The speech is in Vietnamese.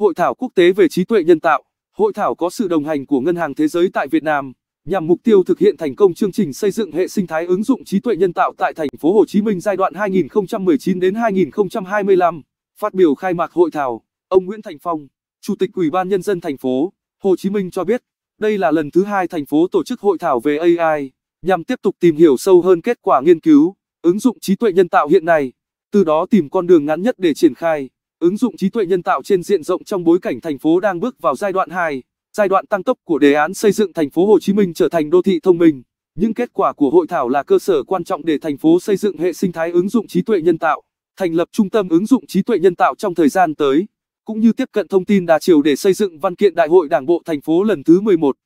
Hội thảo quốc tế về trí tuệ nhân tạo, hội thảo có sự đồng hành của Ngân hàng Thế giới tại Việt Nam, nhằm mục tiêu thực hiện thành công chương trình xây dựng hệ sinh thái ứng dụng trí tuệ nhân tạo tại thành phố Hồ Chí Minh giai đoạn 2019 đến 2025. Phát biểu khai mạc hội thảo, ông Nguyễn Thành Phong, Chủ tịch Ủy ban nhân dân thành phố Hồ Chí Minh cho biết, đây là lần thứ hai thành phố tổ chức hội thảo về AI, nhằm tiếp tục tìm hiểu sâu hơn kết quả nghiên cứu, ứng dụng trí tuệ nhân tạo hiện nay, từ đó tìm con đường ngắn nhất để triển khai Ứng dụng trí tuệ nhân tạo trên diện rộng trong bối cảnh thành phố đang bước vào giai đoạn 2, giai đoạn tăng tốc của đề án xây dựng thành phố Hồ Chí Minh trở thành đô thị thông minh. Những kết quả của hội thảo là cơ sở quan trọng để thành phố xây dựng hệ sinh thái ứng dụng trí tuệ nhân tạo, thành lập trung tâm ứng dụng trí tuệ nhân tạo trong thời gian tới, cũng như tiếp cận thông tin đa chiều để xây dựng văn kiện Đại hội Đảng bộ thành phố lần thứ 11.